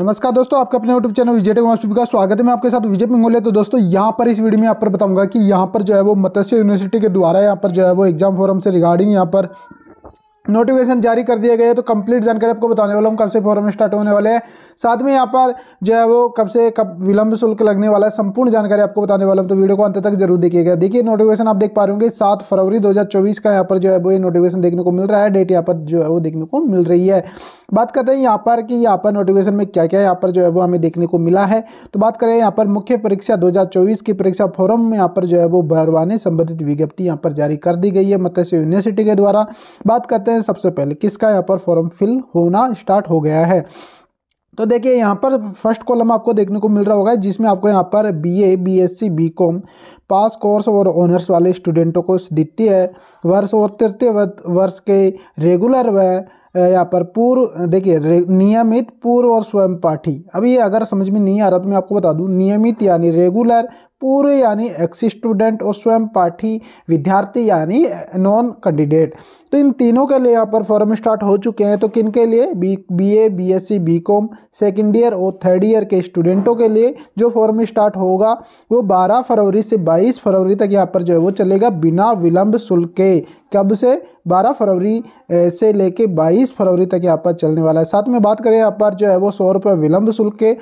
नमस्कार दोस्तों आपका अपने यूट्यूब चैनल विजय टेक्नोलॉजी का स्वागत है मैं आपके साथ विजय पिंगोले तो दोस्तों यहाँ पर इस वीडियो में आप पर बताऊंगा कि यहाँ पर जो है वो मत्स्य यूनिवर्सिटी के द्वारा यहाँ पर जो है वो एग्जाम फोरम से रिगार्डिंग यहाँ पर नोटिफिकेशन जारी कर दिया गया है तो कंप्लीट जानकारी आपको बताने वाला हूँ कब से फॉरम स्टार्ट होने वाले हैं साथ में यहाँ पर जो है वो कब से कब विलंब शुल्क लगने वाला है संपूर्ण जानकारी आपको बताने वाला हूँ तो वीडियो को अंत तक जरूर देखिएगा देखिए नोटिफिकेशन आप देख पा रहे होंगे सात फरवरी दो का यहाँ पर जो है वो ये नोटिफिकेशन देखने को मिल रहा है डेट यहाँ पर जो है वो देखने को मिल रही है बात करते हैं यहाँ पर कि यहाँ पर नोटिफिकेशन में क्या क्या यहाँ पर जो है वो हमें देखने को मिला है तो बात करें यहाँ पर मुख्य परीक्षा 2024 की परीक्षा फोरम में यहाँ पर जो है वो भरवाने संबंधित विज्ञप्ति यहाँ पर जारी कर दी गई है मत्स्य यूनिवर्सिटी के द्वारा बात करते हैं सबसे पहले किसका यहाँ पर फॉर्म फिल होना स्टार्ट हो गया है तो देखिए यहाँ पर फर्स्ट कॉलम आपको देखने को मिल रहा होगा जिसमें आपको यहाँ पर BA, BSc, BCom pass course और ऑनर्स वाले स्टूडेंटों को द्वितीय वर्ष और तृतीय वर्ष के रेगुलर व यहाँ पर पूर्व देखिए नियमित पूर्व और स्वयं पाठी अभी ये अगर समझ में नहीं आ रहा तो मैं आपको बता दूँ नियमित यानी रेगुलर पूर्व यानी एक्स स्टूडेंट और स्वयं पाठी विद्यार्थी यानी नॉन कैंडिडेट तो इन तीनों के लिए यहाँ पर फॉर्म स्टार्ट हो चुके हैं तो किन के लिए B B A B S C B com second year और थर्ड ईयर के स्टूडेंटों के लिए जो फॉर्म स्टार्ट होगा वो 12 फरवरी से 22 फरवरी तक यहाँ पर जो है वो चलेगा बिना विलंब शुल्क के कब से 12 फरवरी से लेके 22 फरवरी तक यहाँ पर चलने वाला है साथ में बात करें यहाँ पर जो है वो सौ रुपये विलम्ब शुल्क के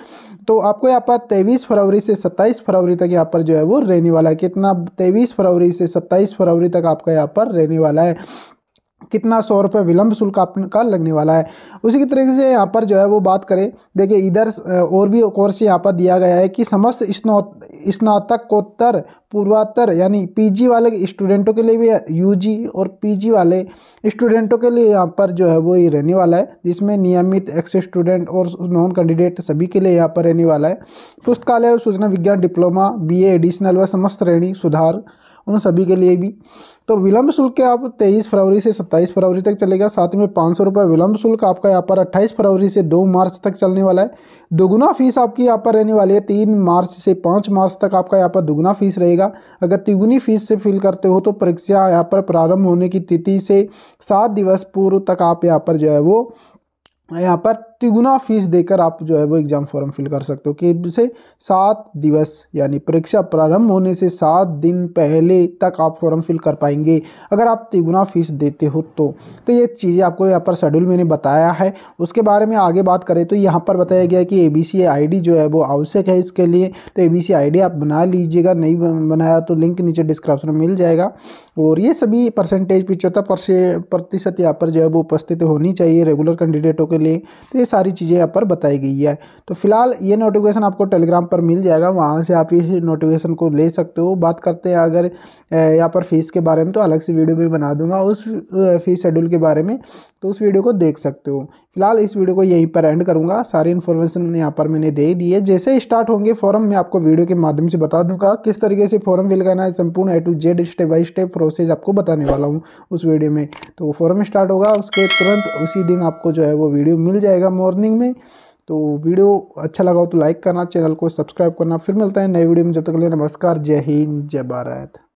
तो आपको यहाँ पर 23 फरवरी से 27 फरवरी तक यहाँ पर जो है वो रहने वाला है कितना 23 फरवरी से 27 फरवरी तक आपका यहाँ पर रहने वाला है कितना सौ रुपये विलंब शुल्क आपका लगने वाला है उसी की तरीके से यहाँ पर जो है वो बात करें देखिए इधर और भी कोर्स यहाँ पर दिया गया है कि समस्त स्नातकोत्तर पूर्वात्तर यानी पीजी वाले स्टूडेंटों के लिए भी यूजी और पीजी वाले स्टूडेंटों के लिए यहाँ पर जो है वो ये रहने वाला है जिसमें नियमित एक्स स्टूडेंट और नॉन कैंडिडेट सभी के लिए यहाँ पर रहने वाला है पुस्तकालय और सूचना विज्ञान डिप्लोमा बी एडिशनल व समस्त श्रेणी सुधार उन सभी के लिए भी तो विलंब शुल्क आप तेईस फरवरी से सत्ताईस फरवरी तक चलेगा साथ में पाँच सौ रुपये विलंब शुल्क आपका यहाँ पर अट्ठाईस फरवरी से दो मार्च तक चलने वाला है दोगुना फीस आपकी यहाँ पर रहने वाली है तीन मार्च से पाँच मार्च तक आपका यहाँ पर दोगुना फीस रहेगा अगर तिगुनी फीस से फिल करते हो तो परीक्षा यहाँ पर प्रारंभ होने की तिथि से सात दिवस पूर्व तक आप यहाँ पर जो है वो यहाँ पर तिगुना फीस देकर आप जो है वो एग्ज़ाम फॉर्म फिल कर सकते हो कि से सात दिवस यानी परीक्षा प्रारंभ होने से सात दिन पहले तक आप फॉर्म फिल कर पाएंगे अगर आप तिगुना फीस देते हो तो तो ये चीज़ें आपको यहाँ पर शेड्यूल मैंने बताया है उसके बारे में आगे बात करें तो यहाँ पर बताया गया कि ए बी जो है वो आवश्यक है इसके लिए तो ए बी आप बना लीजिएगा नहीं बनाया तो लिंक नीचे डिस्क्रिप्शन में मिल जाएगा और ये सभी परसेंटेज पिचहत्तर प्रतिशत यहाँ पर जो है वो उपस्थित होनी चाहिए रेगुलर कैंडिडेटों के लिए तो ये सारी चीज़ें यहाँ पर बताई गई है तो फिलहाल ये नोटिफिकेशन आपको टेलीग्राम पर मिल जाएगा वहाँ से आप इस नोटिफिकेशन को ले सकते हो बात करते हैं अगर यहाँ पर फीस के बारे में तो अलग से वीडियो भी बना दूंगा उस फीस शेड्यूल के बारे में तो उस वीडियो को देख सकते हो फिलहाल इस वीडियो को यहीं पर एंड करूँगा सारी इन्फॉर्मेशन यहाँ पर मैंने दे दी है जैसे स्टार्ट होंगे फॉरम मैं आपको वीडियो के माध्यम से बता दूंगा किस तरीके से फॉरम फिल करना है संपूर्ण A to Z step by step process आपको बताने वाला हूँ उस वीडियो में तो फॉरम स्टार्ट होगा उसके तुरंत उसी दिन आपको जो है वो वीडियो मिल जाएगा मॉर्निंग में तो वीडियो अच्छा लगा हो तो लाइक करना चैनल को सब्सक्राइब करना फिर मिलता है नए वीडियो में जब तक लिए नमस्कार जय हिंद जय भारत